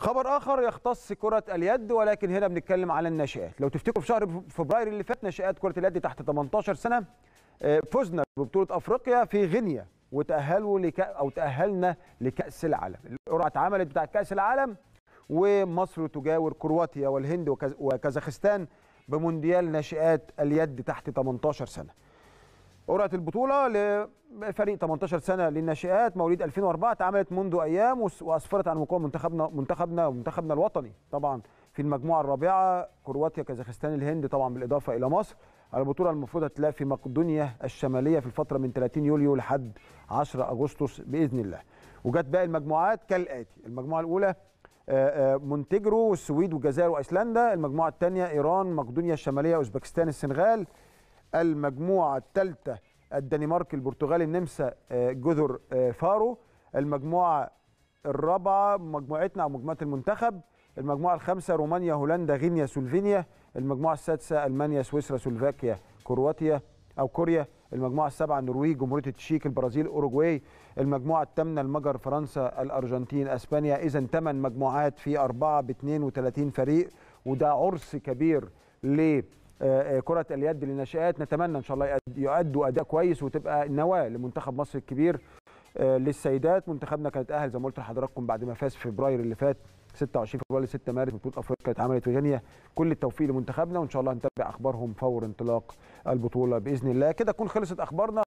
خبر اخر يختص كره اليد ولكن هنا بنتكلم على الناشئات لو تفتكروا في شهر فبراير اللي فات ناشئات كره اليد تحت 18 سنه آه، فزنا ببطوله افريقيا في غينيا وتاهلوا لك او تاهلنا لكاس العالم القرعه اتعملت بتاع كاس العالم ومصر تجاور كرواتيا والهند وكازاخستان بمونديال ناشئات اليد تحت 18 سنه قرعه البطوله لفريق 18 سنه للناشئات مواليد 2004 اتعملت منذ ايام واسفرت عن وقوع منتخبنا منتخبنا ومنتخبنا الوطني طبعا في المجموعه الرابعه كرواتيا كازاخستان الهند طبعا بالاضافه الى مصر البطوله المفروض هتلاقي في مقدونيا الشماليه في الفتره من 30 يوليو لحد 10 اغسطس باذن الله وجت باقي المجموعات كالاتي المجموعه الاولى مونتيجرو والسويد والجزائر وايسلندا المجموعه الثانيه ايران مقدونيا الشماليه اوزبكستان السنغال المجموعه الثالثه الدنمارك البرتغال النمسا آه، جزر آه، فارو المجموعه الرابعه مجموعتنا او مجموعه المنتخب المجموعه الخامسه رومانيا هولندا غينيا سلوفينيا المجموعه السادسه المانيا سويسرا سلوفاكيا كرواتيا او كوريا المجموعه السابعه النرويج جمهوريه التشيك البرازيل اوروجواي المجموعه الثامنه المجر فرنسا الارجنتين اسبانيا اذا ثمان مجموعات في اربعه ب 32 فريق وده عرس كبير ليه آه، آه، كره اليد للناشئات نتمنى ان شاء الله يؤدوا اداء كويس وتبقى نواه لمنتخب مصر الكبير آه، للسيدات منتخبنا كانت اهل زي ما قلت لحضراتكم بعد ما فاز في فبراير اللي فات 26 فبراير 6 مارس بطوله افريقيا اتعملت في غينيا كل التوفيق لمنتخبنا وان شاء الله هنتابع اخبارهم فور انطلاق البطوله باذن الله كده تكون خلصت اخبارنا